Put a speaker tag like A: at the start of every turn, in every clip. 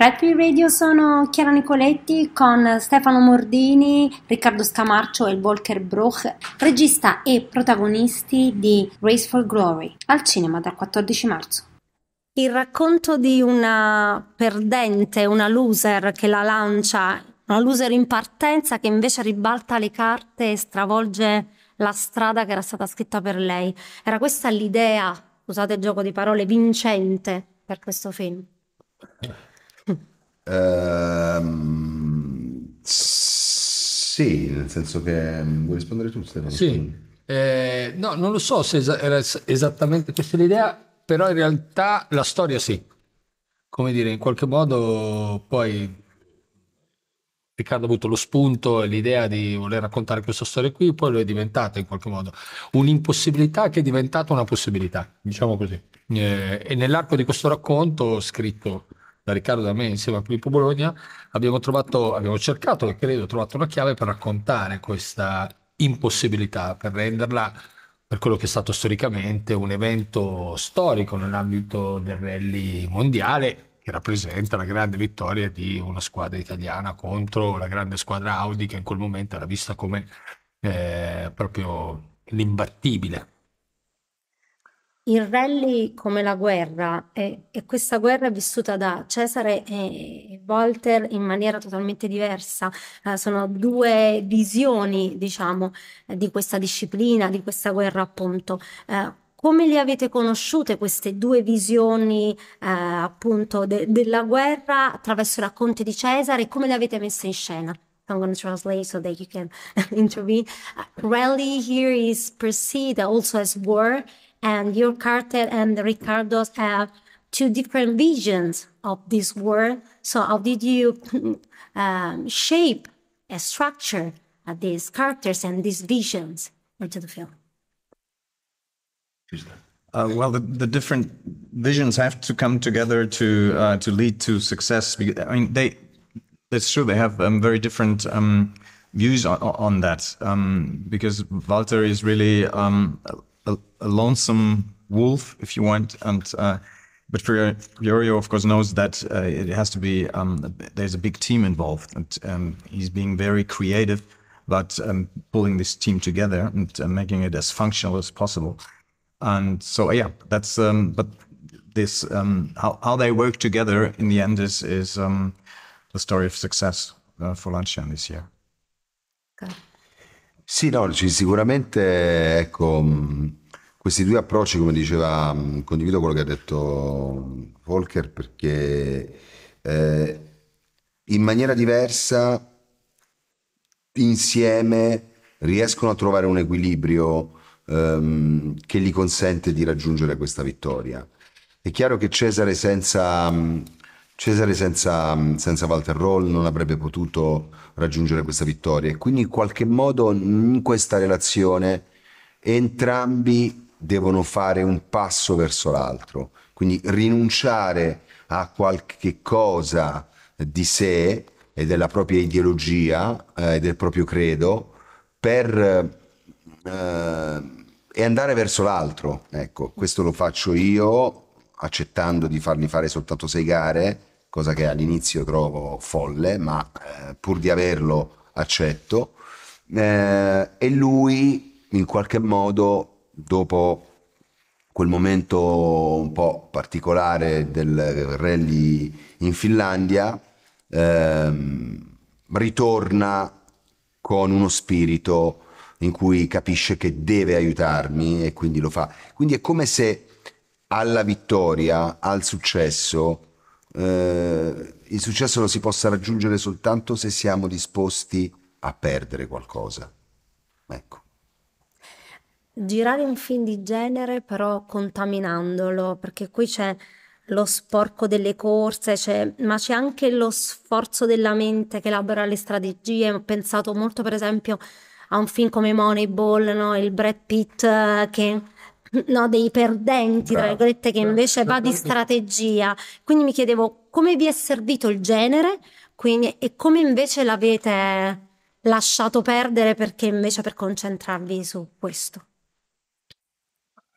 A: Rugby Radio sono Chiara Nicoletti con Stefano Mordini, Riccardo Scamarcio e Volker Bruch, regista e protagonisti di Race for Glory, al cinema dal 14 marzo. Il racconto di una perdente, una loser che la lancia, una loser in partenza che invece ribalta le carte e stravolge la strada che era stata scritta per lei. Era questa l'idea, usate il gioco di parole, vincente per questo film.
B: Ehm, sì, nel senso che mm, vuoi rispondere tu, Stefano? Sì.
C: Eh, no, non lo so se era es- esattamente questa l'idea, però in realtà la storia sì. Come dire, in qualche modo poi Riccardo ha avuto lo spunto e l'idea di voler raccontare questa storia qui, poi lo è diventata in qualche modo un'impossibilità che è diventata una possibilità, diciamo così. Eh, e nell'arco di questo racconto ho scritto da Riccardo da me insieme a Filippo Bologna, abbiamo, trovato, abbiamo cercato e credo trovato una chiave per raccontare questa impossibilità, per renderla per quello che è stato storicamente un evento storico nell'ambito del rally mondiale che rappresenta la grande vittoria di una squadra italiana contro la grande squadra Audi che in quel momento era vista come eh, proprio l'imbattibile
A: il rally come la guerra e, e questa guerra è vissuta da Cesare e Walter in maniera totalmente diversa, eh, sono due visioni diciamo eh, di questa disciplina, di questa guerra appunto. Eh, come le avete conosciute queste due visioni eh, appunto de- della guerra attraverso i racconti di Cesare e come le avete messe in scena? I'm going to translate so that you can intervene. Uh, rally here is perceived also as war And your cartel and Ricardo's have two different visions of this world. So how did you um, shape a structure of these characters and these visions into the film?
D: Uh, well, the, the, different visions have to come together to uh, to lead to success. I mean, they that's true. They have um, very different um, views on, on that um, because Walter is really um, a, a lonesome wolf, if you want, and uh, but Fiorio, of course, knows that uh, it has to be um, there's a big team involved, and um, he's being very creative about um, pulling this team together and uh, making it as functional as possible. And so, yeah, that's um, but this um, how how they work together in the end is is um, the story of success uh, for Lancia this year.
A: Good.
B: Sì, no, sicuramente ecco, questi due approcci, come diceva, mm, condivido quello che ha detto Volker perché eh, in maniera diversa, insieme, riescono a trovare un equilibrio ehm, che gli consente di raggiungere questa vittoria. È chiaro che Cesare senza... Mm, Cesare senza, mm, senza Walter Roll non avrebbe potuto raggiungere questa vittoria e quindi in qualche modo in questa relazione entrambi devono fare un passo verso l'altro, quindi rinunciare a qualche cosa di sé e della propria ideologia eh, e eh, del proprio credo per, eh, e andare verso l'altro. Ecco, questo lo faccio io accettando di fargli fare soltanto sei gare, cosa che all'inizio trovo folle, ma eh, pur di averlo accetto. Eh, e lui in qualche modo dopo quel momento un po' particolare del rally in Finlandia, ehm, ritorna con uno spirito in cui capisce che deve aiutarmi e quindi lo fa. Quindi è come se alla vittoria, al successo, eh, il successo lo si possa raggiungere soltanto se siamo disposti a perdere qualcosa. Ecco
A: girare un film di genere però contaminandolo, perché qui c'è lo sporco delle corse, c'è- ma c'è anche lo sforzo della mente che elabora le strategie. Ho pensato molto, per esempio, a un film come Moneyball, no? Il Brad Pitt eh, che no, dei perdenti, tra virgolette, che invece va di strategia. Quindi mi chiedevo come vi è servito il genere quindi- e come invece l'avete lasciato perdere perché invece per concentrarvi su questo.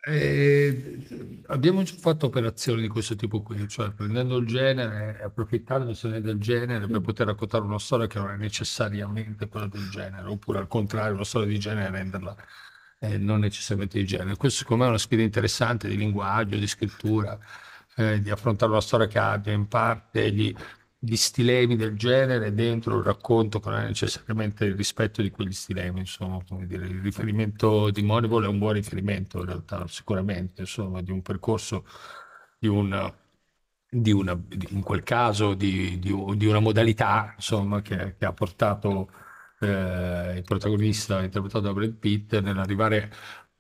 C: Eh, abbiamo già fatto operazioni di questo tipo qui, cioè prendendo il genere e approfittandosene del genere per mm. poter raccontare una storia che non è necessariamente quella del genere, oppure al contrario una storia di genere e renderla eh, non necessariamente di genere. Questo secondo me è una sfida interessante di linguaggio, di scrittura, eh, di affrontare una storia che abbia in parte gli, di stilemi del genere dentro il racconto che non è necessariamente il rispetto di quegli stilemi, insomma, come dire, il riferimento di Moneyball è un buon riferimento in realtà, sicuramente, insomma, di un percorso, di un, di una, in quel caso di, di, di una modalità insomma, che, che, ha portato eh, il protagonista interpretato da Brad Pitt nell'arrivare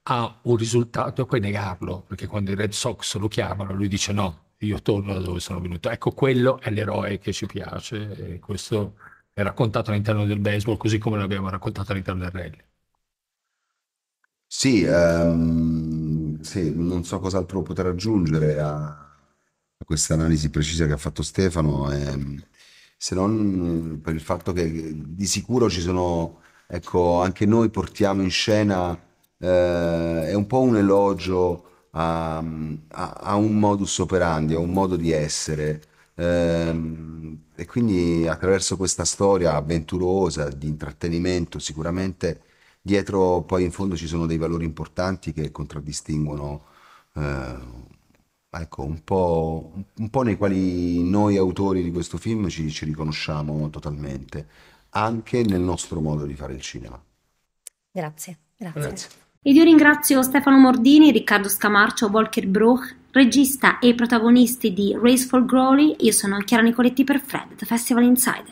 C: a un risultato e poi negarlo, perché quando i Red Sox lo chiamano lui dice no, io torno da dove sono venuto. Ecco, quello è l'eroe che ci piace e questo è raccontato all'interno del baseball così come l'abbiamo raccontato all'interno del rally.
B: Sì, um, sì non so cos'altro poter aggiungere a, a questa analisi precisa che ha fatto Stefano, e, ehm, se non per il fatto che di sicuro ci sono, ecco, anche noi portiamo in scena, eh, è un po' un elogio a, ha un modus operandi, a un modo di essere. Ehm, e quindi attraverso questa storia avventurosa di intrattenimento, sicuramente dietro poi in fondo ci sono dei valori importanti che contraddistinguono, eh, ecco, un po', un po', nei quali noi autori di questo film ci, ci riconosciamo totalmente, anche nel nostro modo di fare il cinema.
A: Grazie, grazie. grazie. Ed io ringrazio Stefano Mordini, Riccardo Scamarcio, Volker Bruch, regista e protagonisti di Race for Growly. Io sono Chiara Nicoletti per Fred, The Festival Insider.